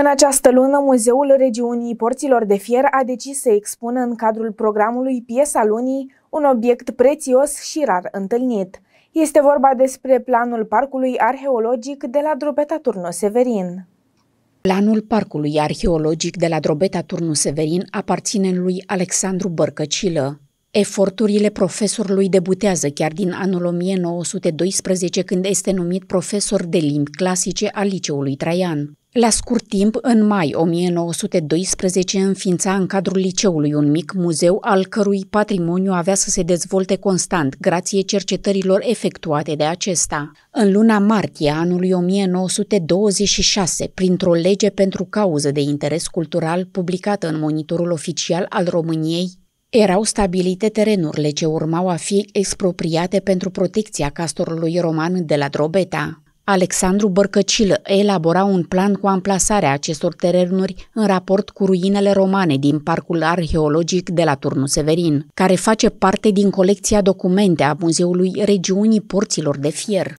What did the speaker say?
În această lună, Muzeul Regiunii Porților de Fier a decis să expună în cadrul programului Piesa Lunii un obiect prețios și rar întâlnit. Este vorba despre planul parcului arheologic de la Drobeta Turnu Severin. Planul parcului arheologic de la Drobeta Turnu Severin aparține lui Alexandru Bărcăcilă. Eforturile profesorului debutează chiar din anul 1912, când este numit profesor de limbi clasice al Liceului Traian. La scurt timp, în mai 1912, înființa în cadrul liceului un mic muzeu al cărui patrimoniu avea să se dezvolte constant, grație cercetărilor efectuate de acesta. În luna martie anului 1926, printr-o lege pentru cauză de interes cultural publicată în monitorul oficial al României, erau stabilite terenurile ce urmau a fi expropriate pentru protecția castorului roman de la Drobeta. Alexandru Bărcăcil elabora un plan cu amplasarea acestor terenuri în raport cu ruinele romane din Parcul Arheologic de la Turnu Severin, care face parte din colecția documente a Muzeului Regiunii Porților de Fier.